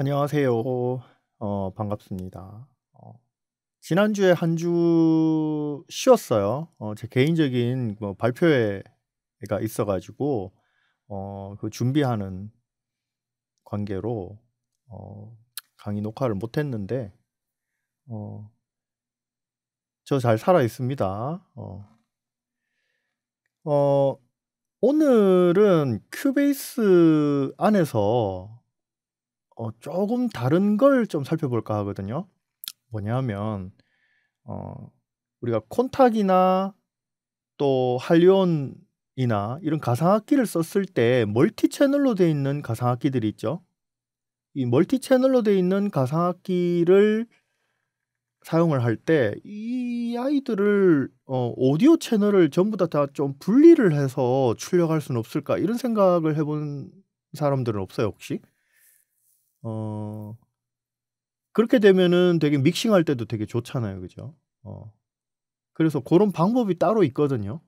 안녕하세요. 어, 반갑습니다. 어, 지난주에 한 주 쉬었어요. 어, 제 개인적인 뭐 발표회가 있어가지고 어, 그 준비하는 관계로 어, 강의 녹화를 못했는데 어, 저 잘 살아 있습니다. 어, 어, 오늘은 큐베이스 안에서 어, 조금 다른 걸 좀 살펴볼까 하거든요. 뭐냐면 어, 우리가 콘탁이나 또 할리온이나 이런 가상악기를 썼을 때 멀티 채널로 되어 있는 가상악기들이 있죠. 이 멀티 채널로 되어 있는 가상악기를 사용을 할 때 이 아이들을 어, 오디오 채널을 전부 다 좀 분리를 해서 출력할 수는 없을까 이런 생각을 해본 사람들은 없어요 혹시? 어 그렇게 되면은 되게 믹싱할 때도 되게 좋잖아요, 그죠? 어 그래서 그런 방법이 따로 있거든요.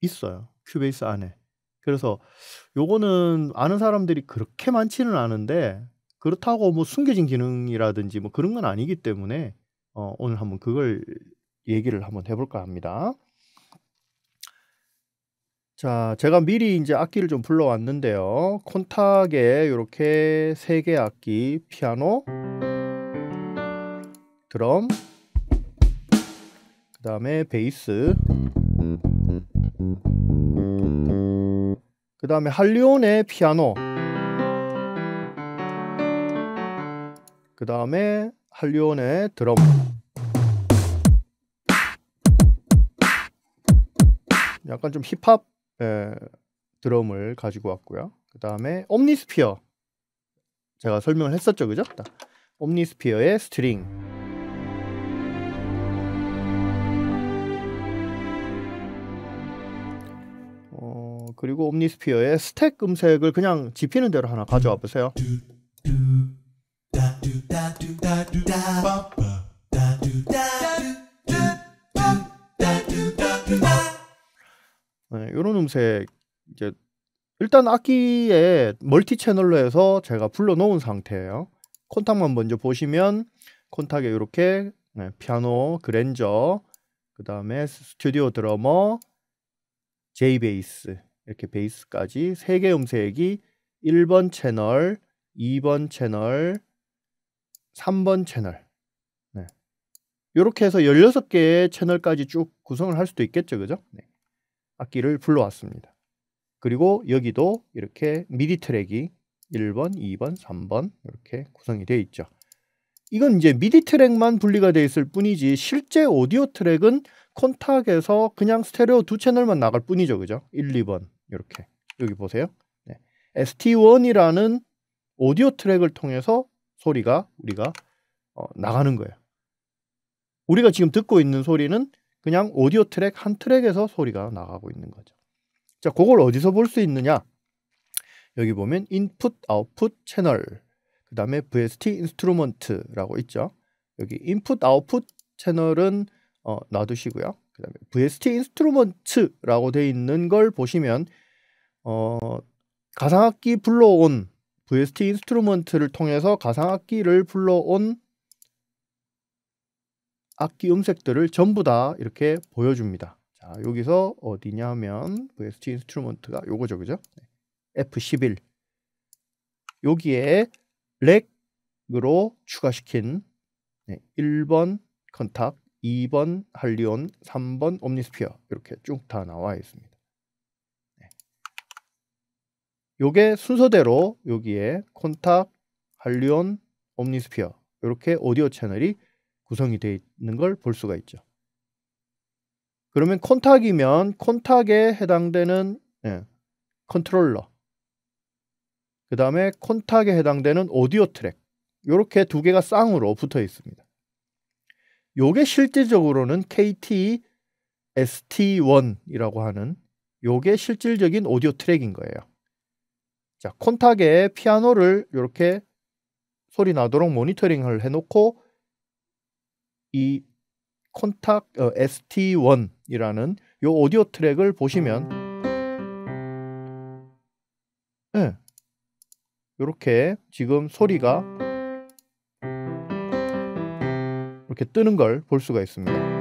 있어요, 큐베이스 안에. 그래서 요거는 아는 사람들이 그렇게 많지는 않은데 그렇다고 뭐 숨겨진 기능이라든지 뭐 그런 건 아니기 때문에 어, 오늘 한번 그걸 얘기를 한번 해볼까 합니다. 자, 제가 미리 이제 악기를 좀 불러왔는데요. 콘탁에 이렇게 세 개 악기, 피아노, 드럼, 그 다음에 베이스, 그 다음에 할리온의 피아노, 그 다음에 할리온의 드럼. 약간 좀 힙합 에, 드럼을 가지고 왔고요. 그 다음에 옴니스피어 제가 설명을 했었죠, 그죠? 옴니스피어의 스트링. 어, 그리고 옴니스피어의 스택 음색을 그냥 지피는 대로 하나 가져와 보세요. 이런 음색 이제 일단 악기에 멀티 채널로 해서 제가 불러 놓은 상태예요. 콘탁만 먼저 보시면 콘탁에 이렇게 네, 피아노, 그랜저, 그 다음에 스튜디오 드러머, 제이 베이스 이렇게 베이스까지 세 개 음색이 1번 채널, 2번 채널, 3번 채널 이렇게 네. 해서 16개의 채널까지 쭉 구성을 할 수도 있겠죠. 그죠? 네. 악기를 불러왔습니다. 그리고 여기도 이렇게 미디 트랙이 1번, 2번, 3번 이렇게 구성이 되어 있죠. 이건 이제 미디 트랙만 분리가 되어 있을 뿐이지 실제 오디오 트랙은 콘탁에서 그냥 스테레오 두 채널만 나갈 뿐이죠. 그죠? 1, 2번 이렇게 여기 보세요. 네. ST1이라는 오디오 트랙을 통해서 소리가 우리가 어, 나가는 거예요. 우리가 지금 듣고 있는 소리는 그냥 오디오 트랙 한 트랙에서 소리가 나가고 있는 거죠. 자, 그걸 어디서 볼 수 있느냐? 여기 보면 인풋 아웃풋 채널 그다음에 VST 인스트루먼트라고 있죠. 여기 인풋 아웃풋 채널은 어, 놔두시고요. 그다음에 VST 인스트루먼트라고 돼 있는 걸 보시면 어, 가상악기 불러온 VST 인스트루먼트를 통해서 가상악기를 불러온 악기 음색들을 전부 다 이렇게 보여줍니다. 자, 여기서 어디냐 면 VST 인스트루먼트가 요거죠, 그죠? F11 여기에 렉으로 추가시킨 1번 컨탁, 2번 할리온, 3번 옴니스피어 이렇게 쭉 다 나와 있습니다. 네. 요게 순서대로 여기에 콘탁, 할리온, 옴니스피어 이렇게 오디오 채널이 구성이 되어 있는 걸 볼 수가 있죠. 그러면 콘탁이면 콘탁에 해당되는 예, 컨트롤러 그 다음에 콘탁에 해당되는 오디오 트랙 이렇게 두 개가 쌍으로 붙어 있습니다. 요게 실질적으로는 KT ST1이라고 하는 요게 실질적인 오디오 트랙인 거예요. 자, 콘탁에 피아노를 이렇게 소리 나도록 모니터링을 해놓고 이 콘탁 어, ST1이라는 요 오디오 트랙을 보시면 이렇게 예, 지금 소리가 이렇게 뜨는 걸 볼 수가 있습니다.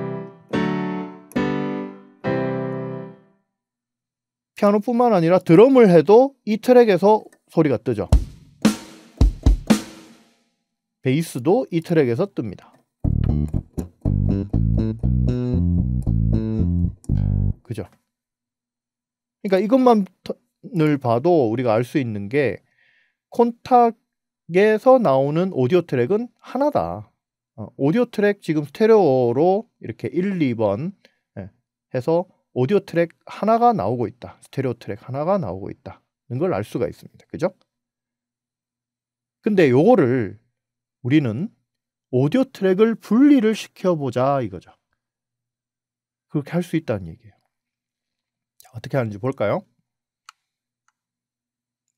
피아노뿐만 아니라 드럼을 해도 이 트랙에서 소리가 뜨죠. 베이스도 이 트랙에서 뜹니다. 그죠? 그러니까 이것만을 봐도 우리가 알 수 있는 게 콘탁에서 나오는 오디오 트랙은 하나다. 어, 오디오 트랙 지금 스테레오로 이렇게 1, 2번 예, 해서 오디오 트랙 하나가 나오고 있다. 스테레오 트랙 하나가 나오고 있다는 걸 알 수가 있습니다. 그죠? 근데 요거를 우리는 오디오 트랙을 분리를 시켜보자 이거죠. 그렇게 할 수 있다는 얘기예요. 어떻게 하는지 볼까요?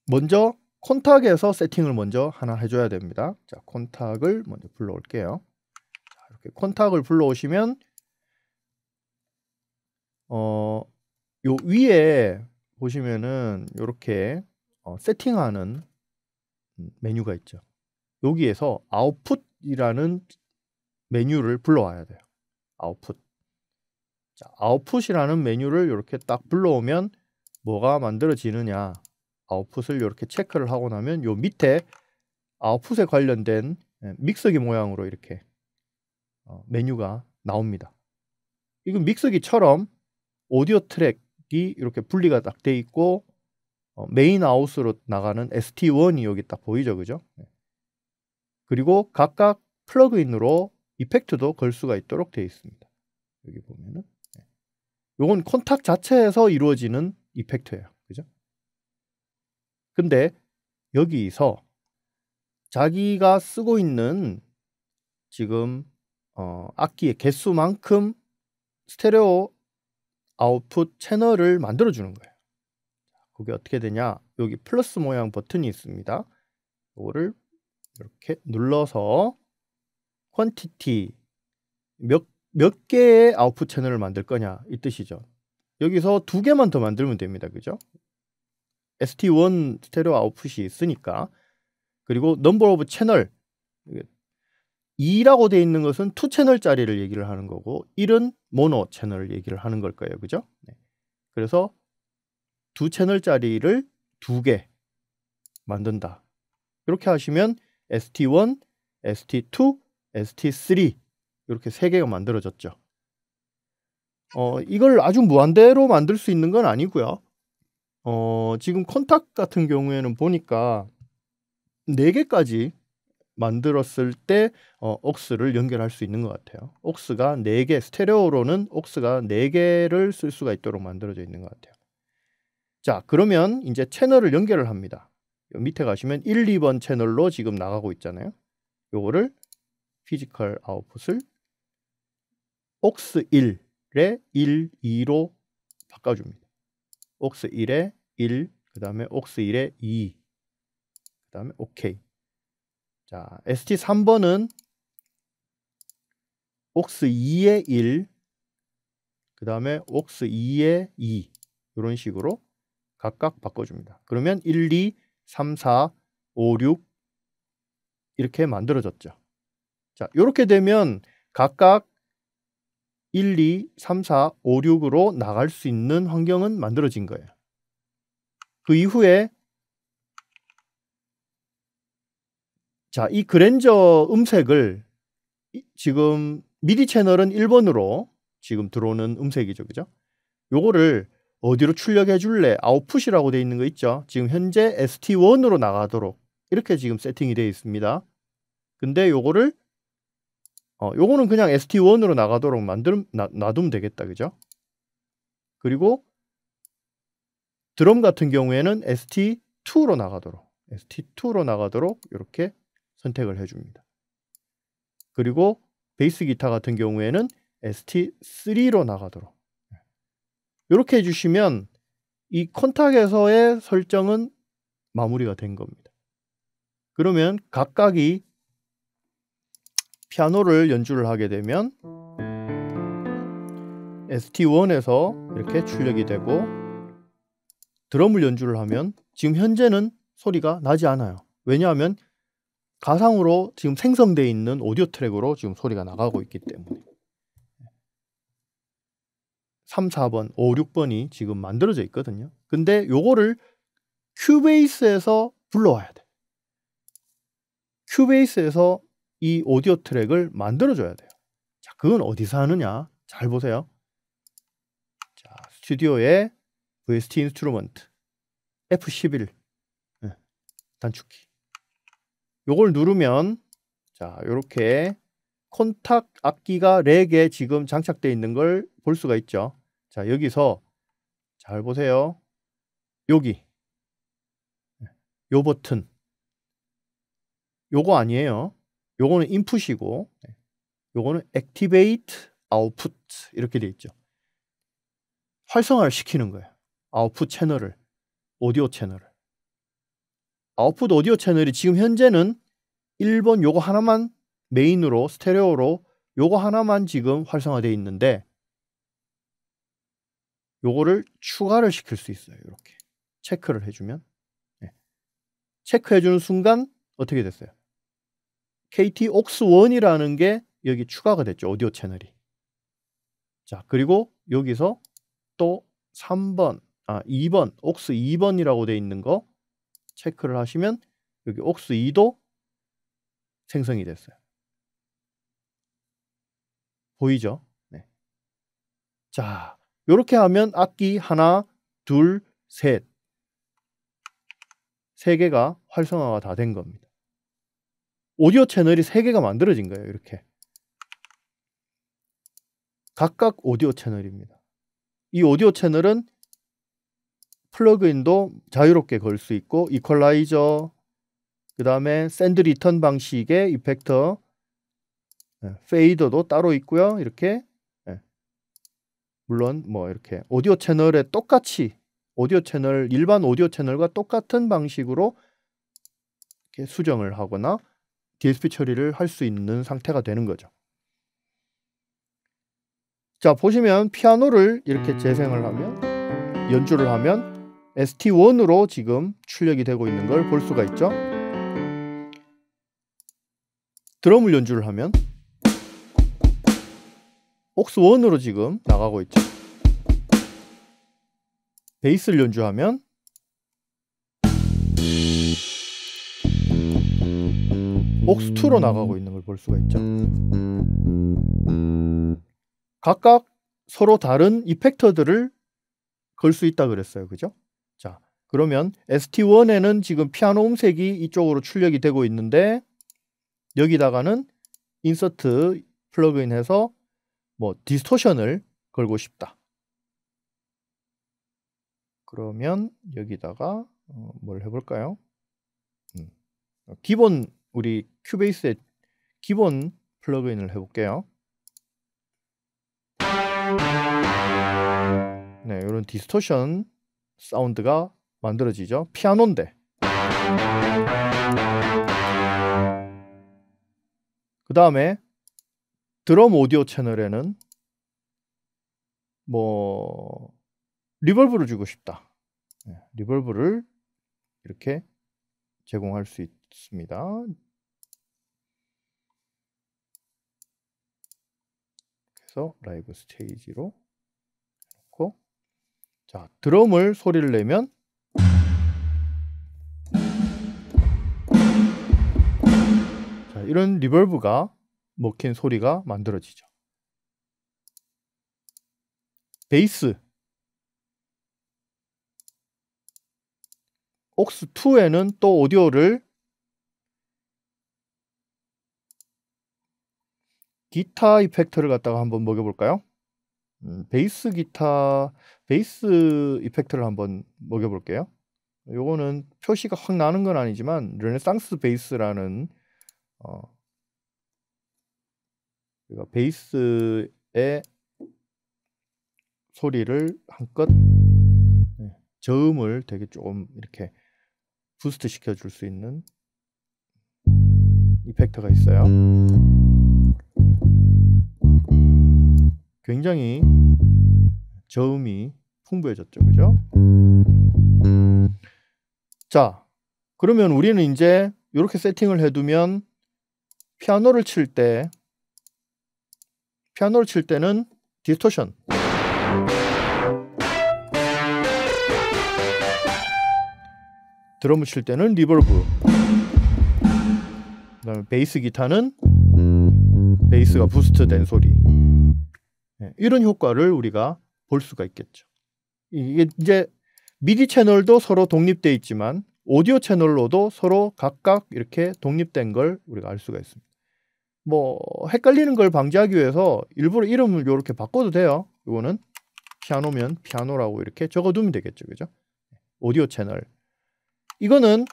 먼저 콘탁에서 세팅을 먼저 하나 해줘야 됩니다. 자, 콘탁을 먼저 불러올게요. 자, 이렇게 콘탁을 불러오시면 어, 요 위에 보시면은 이렇게 어, 세팅하는 음, 메뉴가 있죠. 여기에서 아웃풋 아웃풋이라는 메뉴를 불러와야 돼요. 아웃풋. 자, 아웃풋이라는 메뉴를 이렇게 딱 불러오면 뭐가 만들어지느냐. 아웃풋을 이렇게 체크를 하고 나면 요 밑에 아웃풋에 관련된 예, 믹서기 모양으로 이렇게 어, 메뉴가 나옵니다. 이건 믹서기처럼 오디오 트랙이 이렇게 분리가 딱 돼 있고 어, 메인 아웃으로 나가는 ST1이 여기 딱 보이죠, 그죠? 네. 그리고 각각 플러그인으로 이펙트도 걸 수가 있도록 되어 있습니다. 여기 보면은 네. 요건 컨탁 자체에서 이루어지는 이펙트예요. 그죠? 근데 여기서 자기가 쓰고 있는 지금 어, 악기의 개수만큼 스테레오 아웃풋 채널을 만들어 주는 거예요. 그게 어떻게 되냐? 여기 플러스 모양 버튼이 있습니다. 이거를 이렇게 눌러서 퀀티티 몇, 몇 개의 아웃풋 채널을 만들 거냐 이 뜻이죠. 여기서 두 개만 더 만들면 됩니다. 그죠? ST1 스테레오 아웃풋이 있으니까 그리고 넘버 오브 채널 2라고 돼 있는 것은 2 채널짜리를 얘기를 하는 거고 1은 모노 채널 얘기를 하는 걸 거예요. 그죠? 네. 그래서 두 채널짜리를 두 개 만든다. 이렇게 하시면 ST1, ST2, ST3 이렇게 세 개가 만들어졌죠. 어, 이걸 아주 무한대로 만들 수 있는 건 아니고요. 어, 지금 컨탁 같은 경우에는 보니까 네개까지 만들었을 때 어, 옥스를 연결할 수 있는 것 같아요. 옥스가 네 개 스테레오로는 옥스가 네개를쓸 수가 있도록 만들어져 있는 것 같아요. 자, 그러면 이제 채널을 연결을 합니다. 밑에 가시면 1, 2번 채널로 지금 나가고 있잖아요. 요거를 피지컬 아웃풋을 옥스 1에 1, 2로 바꿔줍니다. 옥스 1에 1, 그 다음에 옥스 1에 2, 그 다음에 OK. 자, ST3번은 옥스 2에 1, 그 다음에 옥스 2에 2 이런 식으로 각각 바꿔줍니다. 그러면 1, 2, 3, 4, 5, 6 이렇게 만들어졌죠. 자, 이렇게 되면 각각 1, 2, 3, 4, 5, 6으로 나갈 수 있는 환경은 만들어진 거예요. 그 이후에 자, 이 그랜저 음색을 지금 미디 채널은 1번으로 지금 들어오는 음색이죠. 그죠? 요거를 어디로 출력해 줄래? 아웃풋이라고 되어 있는 거 있죠. 지금 현재 ST1으로 나가도록 이렇게 지금 세팅이 되어 있습니다. 근데 요거를 어, 요거는 그냥 ST1으로 나가도록 만들 나, 놔두면 되겠다. 그죠? 그리고 드럼 같은 경우에는 ST2로 나가도록 ST2로 나가도록 이렇게 선택을 해 줍니다. 그리고 베이스 기타 같은 경우에는 ST3로 나가도록 이렇게 해주시면 이 컨탁에서의 설정은 마무리가 된 겁니다. 그러면 각각이 피아노를 연주를 하게 되면 ST1에서 이렇게 출력이 되고 드럼을 연주를 하면 지금 현재는 소리가 나지 않아요. 왜냐하면 가상으로 지금 생성되어 있는 오디오 트랙으로 지금 소리가 나가고 있기 때문에 3, 4번, 5, 6번이 지금 만들어져 있거든요. 근데 요거를 큐베이스에서 불러와야 돼. 큐베이스에서 이 오디오 트랙을 만들어줘야 돼요. 자, 그건 어디서 하느냐? 잘 보세요. 자, 스튜디오에 VST 인스트루먼트 F11 예, 단축키 요걸 누르면 자, 요렇게 콘탁 악기가 렉에 지금 장착되어 있는 걸 볼 수가 있죠. 자, 여기서 잘 보세요. 여기 요 버튼 요거 아니에요. 요거는 인풋이고 네. 요거는 액티베이트 아웃풋 이렇게 돼 있죠. 활성화를 시키는 거예요. 아웃풋 채널을 오디오 채널을 아웃풋 오디오 채널이 지금 현재는 1번 요거 하나만 메인으로 스테레오로 요거 하나만 지금 활성화되어 있는데 요거를 추가를 시킬 수 있어요. 이렇게 체크를 해주면 네. 체크해주는 순간 어떻게 됐어요? KT 옥스1이라는 게 여기 추가가 됐죠. 오디오 채널이. 자, 그리고 여기서 또 3번, 아, 2번, 옥스 2번이라고 돼 있는 거 체크를 하시면 여기 옥스 2도 생성이 됐어요. 보이죠? 네. 자, 이렇게 하면 악기 하나, 둘, 셋. 세 개가 활성화가 다 된 겁니다. 오디오 채널이 세 개가 만들어진 거예요, 이렇게. 각각 오디오 채널입니다. 이 오디오 채널은 플러그인도 자유롭게 걸 수 있고 이퀄라이저, 그 다음에 샌드 리턴 방식의 이펙터, 예, 페이더도 따로 있고요. 이렇게 예. 물론 뭐 이렇게 오디오 채널에 똑같이 오디오 채널 일반 오디오 채널과 똑같은 방식으로 이렇게 수정을 하거나 DSP 처리를 할 수 있는 상태가 되는 거죠. 자 보시면 피아노를 이렇게 재생을 하면 연주를 하면 ST1으로 지금 출력이 되고 있는 걸 볼 수가 있죠. 드럼을 연주를 하면 옥스1으로 지금 나가고 있죠. 베이스를 연주하면 옥스2로 나가고 있는 걸 볼 수가 있죠. 각각 서로 다른 이펙터들을 걸 수 있다 그랬어요. 그죠? 자, 그러면 ST1에는 지금 피아노 음색이 이쪽으로 출력이 되고 있는데 여기다가는 인서트 플러그인 해서 뭐 디스토션을 걸고 싶다. 그러면 여기다가 어, 뭘 해볼까요? 음. 어, 기본 우리 큐베이스의 기본 플러그인을 해볼게요. 네, 이런 디스토션 사운드가 만들어지죠. 피아노인데. 그 다음에 드럼 오디오 채널에는 뭐 리벌브를 주고 싶다. 네, 리벌브를 이렇게 제공할 수 있습니다. 그래서 라이브 스테이지로 놓고 자 드럼을 소리를 내면 자, 이런 리벌브가 먹힌 소리가 만들어지죠. 베이스 옥스2에는 또 오디오를 기타 이펙터를 갖다가 한번 먹여볼까요? 음, 베이스 기타, 베이스 이펙터를 한번 먹여볼게요. 요거는 표시가 확 나는 건 아니지만 르네상스 베이스라는 어, 그러니까 베이스의 소리를 한껏 네, 저음을 되게 좀 이렇게 부스트 시켜줄 수 있는 이펙터가 있어요. 굉장히 저음이 풍부해졌죠, 그죠? 자, 그러면 우리는 이제 이렇게 세팅을 해두면 피아노를 칠때 피아노를 칠 때는 디스토션 드럼을 칠 때는 리버브 그 다음에 베이스 기타는 베이스가 부스트된 소리 예, 이런 효과를 우리가 볼 수가 있겠죠 이게 이제 미디 채널도 서로 독립돼 있지만 오디오 채널로도 서로 각각 이렇게 독립된 걸 우리가 알 수가 있습니다 뭐 헷갈리는 걸 방지하기 위해서 일부러 이름을 이렇게 바꿔도 돼요. 이거는 피아노면 피아노라고 이렇게 적어두면 되겠죠. 그죠? 오디오 채널. 이거는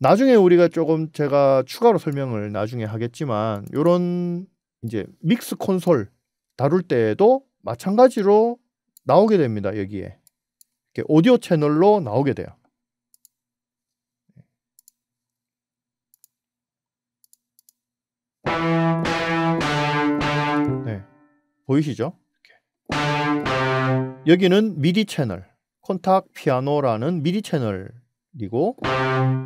나중에 우리가 조금 제가 추가로 설명을 나중에 하겠지만 요런 이제 믹스 콘솔 다룰 때에도 마찬가지로 나오게 됩니다. 여기에. 오디오 채널로 나오게 돼요. 보이시죠? 이렇게. 여기는 미디 채널, 콘탁 피아노라는 미디 채널이고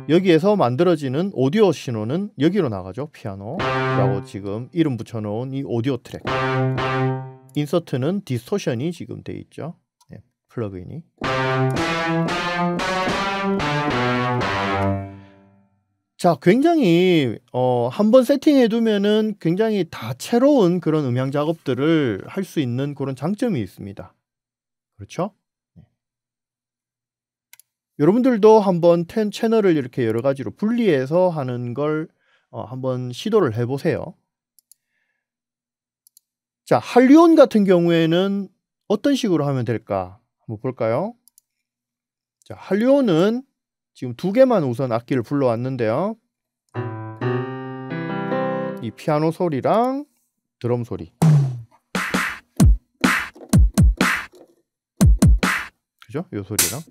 여기에서 만들어지는 오디오 신호는 여기로 나가죠. 피아노라고 지금 이름 붙여놓은 이 오디오 트랙. 인서트는 디스토션이 지금 돼 있죠. 네, 플러그인이. 자, 굉장히 어, 한번 세팅해 두면은 굉장히 다채로운 그런 음향 작업들을 할 수 있는 그런 장점이 있습니다. 그렇죠? 네. 여러분들도 한번 텐 채널을 이렇게 여러 가지로 분리해서 하는 걸 어, 한번 시도를 해 보세요. 자, 할리온 같은 경우에는 어떤 식으로 하면 될까? 한번 볼까요? 자, 할리온은 지금 두 개만 우선 악기를 불러왔는데요. 이 피아노 소리랑 드럼 소리. 그죠? 요 소리랑.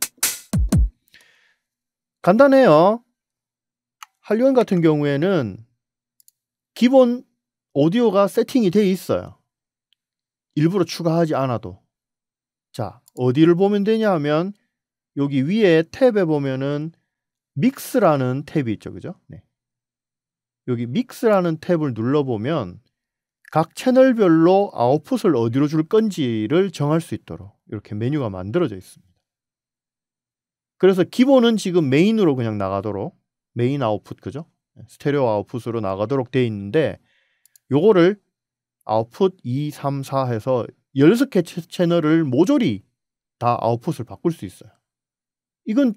간단해요. 한류원 같은 경우에는 기본 오디오가 세팅이 돼 있어요. 일부러 추가하지 않아도. 자, 어디를 보면 되냐 하면 여기 위에 탭에 보면은 믹스라는 탭이 있죠. 그죠? 네. 여기 믹스라는 탭을 눌러보면 각 채널별로 아웃풋을 어디로 줄 건지를 정할 수 있도록 이렇게 메뉴가 만들어져 있습니다. 그래서 기본은 지금 메인으로 그냥 나가도록 메인 아웃풋 그죠? 네, 스테레오 아웃풋으로 나가도록 되어 있는데 요거를 아웃풋 2, 3, 4 해서 16개 채널을 모조리 다 아웃풋을 바꿀 수 있어요. 이건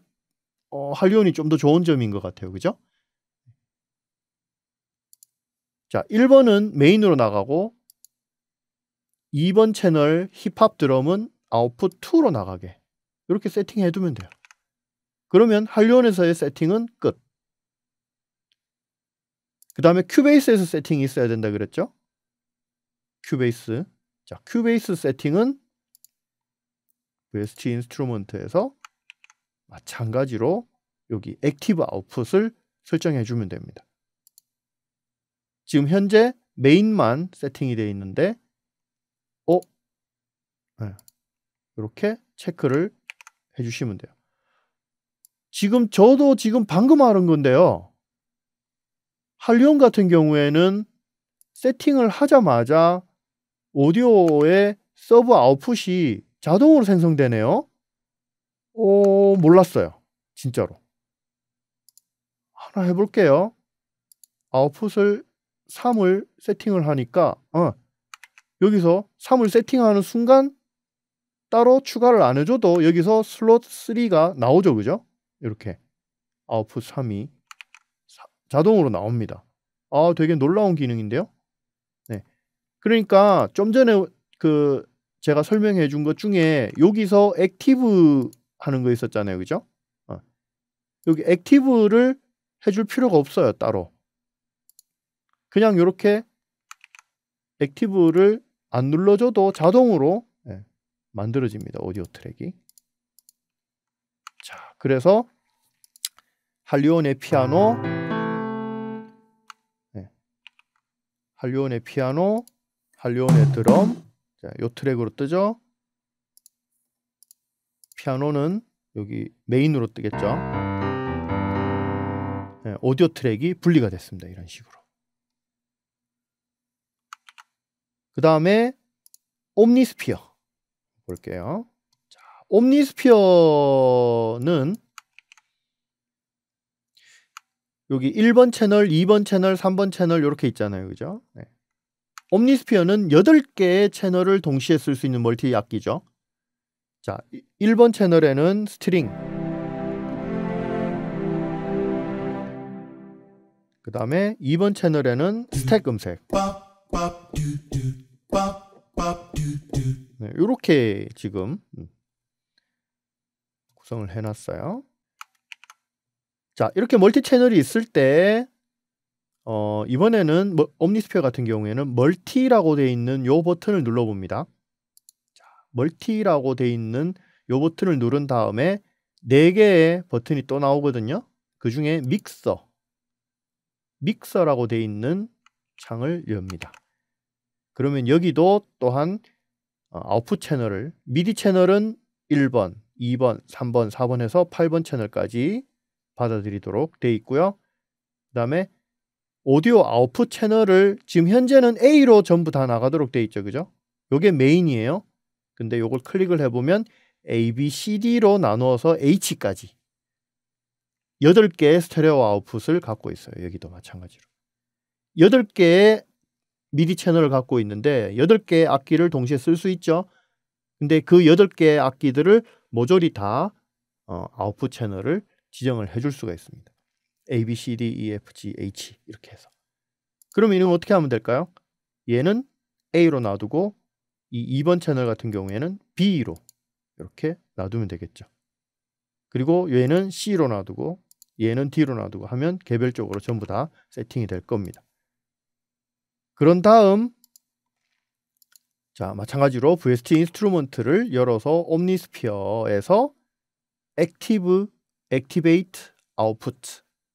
어, 한리온이 좀 더 좋은 점인 것 같아요. 그죠? 자, 1번은 메인으로 나가고 2번 채널 힙합 드럼은 아웃풋 2로 나가게 이렇게 세팅해 두면 돼요. 그러면 한리온에서의 세팅은 끝. 그 다음에 큐베이스에서 세팅이 있어야 된다 그랬죠? 큐베이스. 자, 큐베이스 세팅은 VST 인스트루먼트에서 마찬가지로 여기 액티브 아웃풋을 설정해 주면 됩니다. 지금 현재 메인만 세팅이 되어 있는데 어? 네. 이렇게 체크를 해 주시면 돼요. 지금 저도 지금 방금 하는 건데요. 할리온 같은 경우에는 세팅을 하자마자 오디오의 서브 아웃풋이 자동으로 생성되네요. 어, 몰랐어요. 진짜로. 하나 해볼게요. 아웃풋을 3을 세팅을 하니까 어, 여기서 3을 세팅하는 순간 따로 추가를 안 해줘도 여기서 슬롯 3가 나오죠. 그죠? 이렇게 아웃풋 3이 사, 자동으로 나옵니다. 아 되게 놀라운 기능인데요. 네, 그러니까 좀 전에 그 제가 설명해 준 것 중에 여기서 액티브 하는 거 있었잖아요. 그죠? 어. 여기 액티브를 해줄 필요가 없어요. 따로. 그냥 이렇게 액티브를 안 눌러줘도 자동으로 예, 만들어집니다. 오디오 트랙이. 자, 그래서 할리온의 피아노 예, 할리온의 피아노 할리온의 드럼 자, 요 트랙으로 뜨죠. 피아노는 여기 메인으로 뜨겠죠. 네, 오디오 트랙이 분리가 됐습니다. 이런 식으로. 그 다음에 옴니스피어 볼게요. 자, 옴니스피어는 여기 1번 채널, 2번 채널, 3번 채널 이렇게 있잖아요. 그죠? 네. 옴니스피어는 8개의 채널을 동시에 쓸 수 있는 멀티 악기죠. 자, 1번 채널에는 스트링. 그 다음에 2번 채널에는 스택 음색. 네, 이렇게 지금 음, 구성을 해놨어요. 자, 이렇게 멀티 채널이 있을 때 어, 이번에는 뭐, 옴니스피어 같은 경우에는 멀티라고 되어 있는 요 버튼을 눌러봅니다. 멀티라고 돼 있는 요 버튼을 누른 다음에 4개의 버튼이 또 나오거든요. 그 중에 믹서, 믹서라고 돼 있는 창을 엽니다. 그러면 여기도 또한 어, 아웃풋 채널을 미디 채널은 1번, 2번, 3번, 4번에서 8번 채널까지 받아들이도록 돼 있고요. 그 다음에 오디오 아웃풋 채널을 지금 현재는 A로 전부 다 나가도록 돼 있죠. 그죠? 요게 메인이에요. 근데 요걸 클릭을 해보면 A, B, C, D로 나누어서 H까지 8개의 스테레오 아웃풋을 갖고 있어요. 여기도 마찬가지로. 8개의 미디 채널을 갖고 있는데 8개의 악기를 동시에 쓸 수 있죠. 근데 그 8개의 악기들을 모조리 다 어, 아웃풋 채널을 지정을 해줄 수가 있습니다. A, B, C, D, E, F, G, H 이렇게 해서. 그럼 이는 어떻게 하면 될까요? 얘는 A로 놔두고 이 2번 채널 같은 경우에는 B로 이렇게 놔두면 되겠죠. 그리고 얘는 C로 놔두고 얘는 D로 놔두고 하면 개별적으로 전부 다 세팅이 될 겁니다. 그런 다음 자 마찬가지로 VST 인스트루먼트를 열어서 옴니스피어에서 Active a c 액티브 액티베이트 아웃풋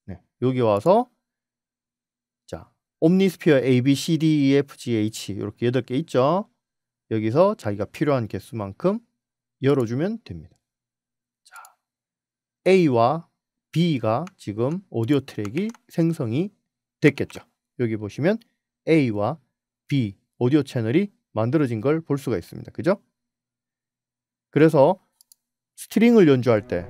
네, 여기 와서 자 옴니스피어 A, B, C, D, E, F, G, H 이렇게 8개 있죠. 여기서 자기가 필요한 개수만큼 열어주면 됩니다. 자, A와 B가 지금 오디오 트랙이 생성이 됐겠죠. 여기 보시면 A와 B 오디오 채널이 만들어진 걸 볼 수가 있습니다. 그죠? 그래서 스트링을 연주할 때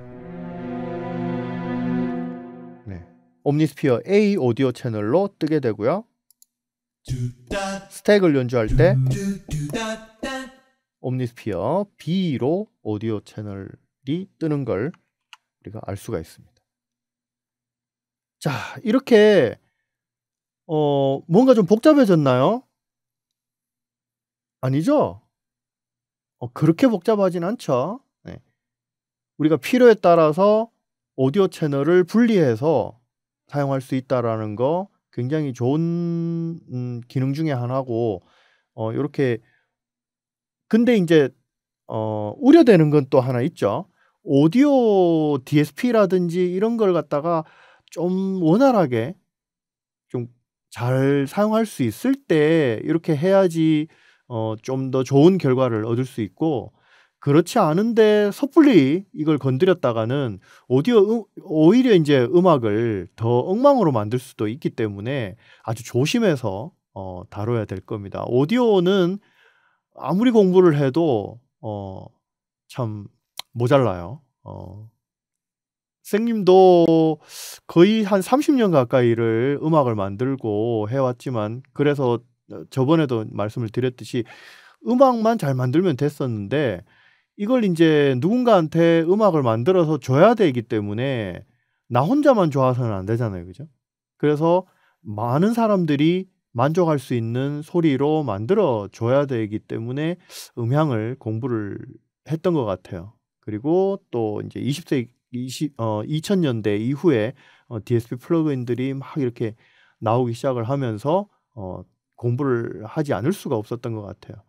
네, 옴니스피어 A 오디오 채널로 뜨게 되고요. 스택을 연주할 때 옴니스피어 B로 오디오 채널이 뜨는 걸 우리가 알 수가 있습니다. 자, 이렇게 어, 뭔가 좀 복잡해졌나요? 아니죠? 어, 그렇게 복잡하진 않죠. 네. 우리가 필요에 따라서 오디오 채널을 분리해서 사용할 수 있다라는 거 굉장히 좋은 음, 기능 중에 하나고 어, 이렇게 근데 이제 어, 우려되는 건 또 하나 있죠. 오디오 DSP라든지 이런 걸 갖다가 좀 원활하게 좀 잘 사용할 수 있을 때 이렇게 해야지 어, 좀 더 좋은 결과를 얻을 수 있고 그렇지 않은데 섣불리 이걸 건드렸다가는 오디오 음, 오히려 이제 음악을 더 엉망으로 만들 수도 있기 때문에 아주 조심해서 어, 다뤄야 될 겁니다. 오디오는 아무리 공부를 해도 어, 참 모자라요. 어. 선생님도 거의 한 30년 가까이를 음악을 만들고 해왔지만 그래서 저번에도 말씀을 드렸듯이 음악만 잘 만들면 됐었는데 이걸 이제 누군가한테 음악을 만들어서 줘야 되기 때문에 나 혼자만 좋아서는 안 되잖아요. 그죠? 그래서 많은 사람들이 만족할 수 있는 소리로 만들어 줘야 되기 때문에 음향을 공부를 했던 것 같아요. 그리고 또 이제 20세 20, 어, 2000년대 이후에 어, DSP 플러그인들이 막 이렇게 나오기 시작을 하면서 어, 공부를 하지 않을 수가 없었던 것 같아요.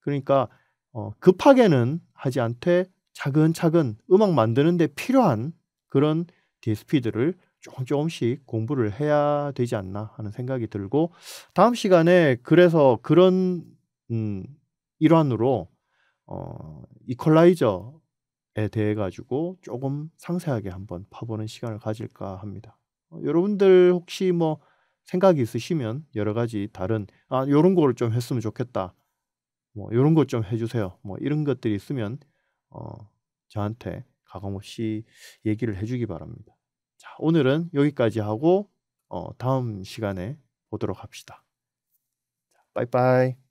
그러니까 어, 급하게는 하지 않되 차근차근 음악 만드는데 필요한 그런 DSP들을 조금 조금씩 공부를 해야 되지 않나 하는 생각이 들고 다음 시간에 그래서 그런 음 일환으로 어 이퀄라이저에 대해 가지고 조금 상세하게 한번 파보는 시간을 가질까 합니다. 어, 여러분들 혹시 뭐 생각이 있으시면 여러 가지 다른 아 요런 거를 좀 했으면 좋겠다. 뭐 요런 것 좀 해주세요. 뭐 이런 것들이 있으면 어 저한테 가감없이 얘기를 해주기 바랍니다. 오늘은 여기까지 하고 어, 다음 시간에 보도록 합시다. 빠이빠이.